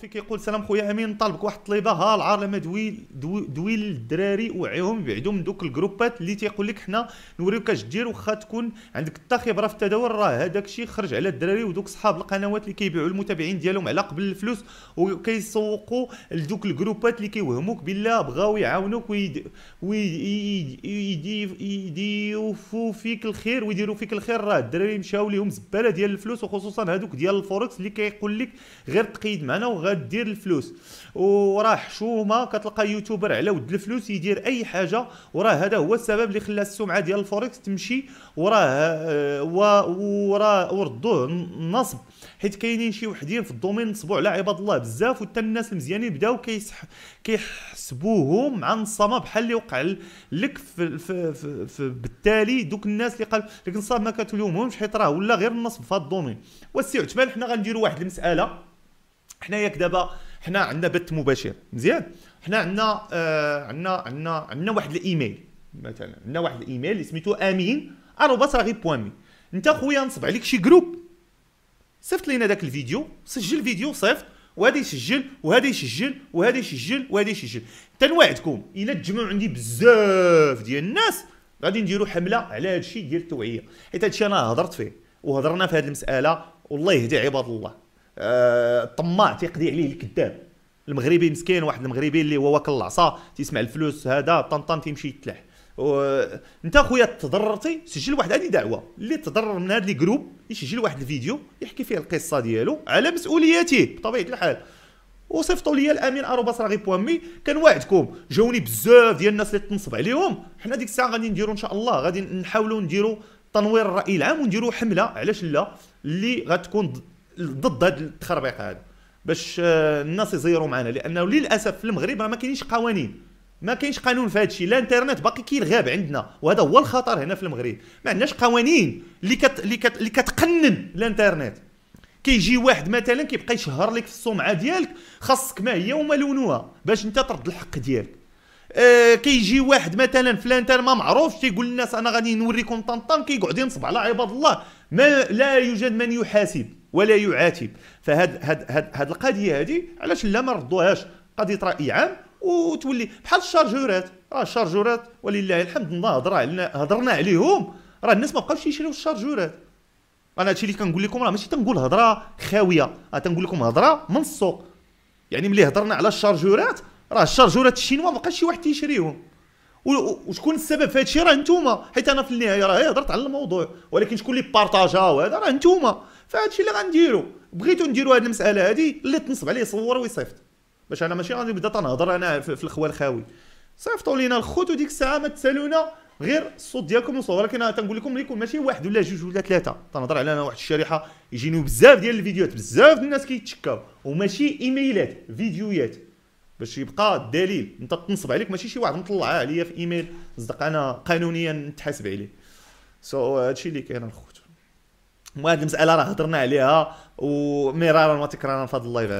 في كيقول سلام خويا امين نطلبك واحد الطليبه ها العار لما دوي, دوي الدراري وعيهم يبعدوا من دوك الجروبات اللي تيقول لك حنا نوريوك اش دير واخا تكون عندك حتى خبره في التداول راه هذاك الشيء خرج على الدراري ودوك صحاب القنوات اللي كيبيعوا المتابعين ديالهم على قبل الفلوس وكيسوقوا لدوك الجروبات اللي كيوهموك بالله بغاو يعاونوك ويديفوا وي فيك الخير ويديروا فيك الخير راه الدراري مشاو لهم زباله ديال الفلوس وخصوصا هذوك ديال الفوركس اللي كيقول لك غير تقيد معنا وغير تبغى دير الفلوس وراه حشومه كتلقى يوتيوبر على ود الفلوس يدير اي حاجه وراه هذا هو السبب اللي خلى السمعه ديال الفوركس تمشي وراه وراه وردوه النصب حيت كاينين شي وحدين في الدومين نصبوا على عباد الله بزاف وحتى الناس المزيانين بداو كيصح كيحسبوهم عن الصمه بحال اللي وقع لك في, في, في, في بالتالي دوك الناس اللي قال لك النصاب ما كتلومهمش حيت راه ولا غير النصب في هذا الدومين والسي عثمان حنا غنديروا واحد المساله حنا ياك دابا حنا عندنا بث مباشر مزيان حنا عندنا آه عندنا عندنا عندنا واحد الايميل مثلا عندنا واحد الايميل اللي سميتو امين اروباس راغي بوان مي انت خويا نصب عليك شي جروب صيفط لينا داك الفيديو سجل فيديو صيفط وهذا يسجل وهذا يسجل وهذا يسجل وهذا يسجل تنوعدكم الا تجمعوا عندي بزاف ديال الناس غادي نديروا حمله على هذا الشيء ديال التوعيه حيت هذا الشيء انا هضرت فيه وهضرنا في هذه المساله والله يهدي عباد الله آه، طماع تيقضي عليه الكذاب المغربي مسكين واحد المغربي اللي هو واكل العصا تيسمع الفلوس هذا طنطن تيمشي يتلح و... انت خويا تضررتي سجل واحد هذه دعوه اللي تضرر من هذا الجروب يسجل واحد الفيديو يحكي فيه القصه ديالو على مسؤولياته بطبيعه الحال وصيفطوا لي الامين اروباس راغي بوامي كنوعدكم جاوني بزاف ديال الناس اللي تنصب عليهم حنا ديك الساعه غادي نديروا ان شاء الله غادي نحاولوا نديروا تنوير الراي العام ونديروا حمله علاش لا اللي غتكون ضد هذا التخربيق هذا باش آه، الناس يزيروا معنا لانه للاسف في المغرب راه ما كاينينش قوانين ما كاينش قانون في هذا الشيء الانترنت باقي الغاب عندنا وهذا هو الخطر هنا في المغرب ما عندناش قوانين اللي كت... اللي, كت... اللي كتقنن الانترنت كيجي واحد مثلا كيبقى يشهر لك في السمعه ديالك خاصك ما هي وما لونها باش انت ترد الحق ديالك آه كيجي واحد مثلا في الانتر ما معروفش تيقول للناس انا غادي نوريكم طنطان كيقعد ينصب على عباد الله ما لا يوجد من يحاسب ولا يعاتب فهاد هاد هاد هاد القضيه هذه علاش لا ما ردوهاش قضيه راي عام وتولي بحال الشارجورات راه الشارجورات ولله الحمد نهضر هضرنا عليهم راه الناس ما بقاوش يشريو الشارجورات انا هادشي اللي كنقول لكم راه ماشي تنقول هضره خاويه راه تنقول لكم هضره من السوق يعني ملي هضرنا على الشارجورات راه الشارجورات الشينوا ما بقاش شي واحد تيشريهم وشكون السبب في هادشي راه نتوما حيت انا في النهايه راه هضرت على الموضوع ولكن شكون اللي بارطاجا وهذا راه نتوما فهادشي اللي غنديرو بغيتو نديرو هاد المساله هادي اللي تنصب عليه صور ويصيفط باش انا ماشي غادي نبدا تنهضر انا في الخوال الخاوي صيفطوا لينا الخوت وديك الساعه ما تسالونا غير الصوت ديالكم وصور ولكن تنقول لكم يكون ماشي واحد ولا جوج ولا ثلاثه تنهضر على انا واحد الشريحه يجيني بزاف ديال الفيديوهات بزاف ديال الناس كيتشكاو وماشي ايميلات فيديوهات باش يبقى الدليل انت تنصب عليك ماشي شي واحد مطلعه عليا في ايميل صدق انا قانونيا نتحاسب عليه سو so, هادشي اللي كاين الخوت هاد المساله راه هضرنا عليها ومرارا وتكرارا في هذا اللايف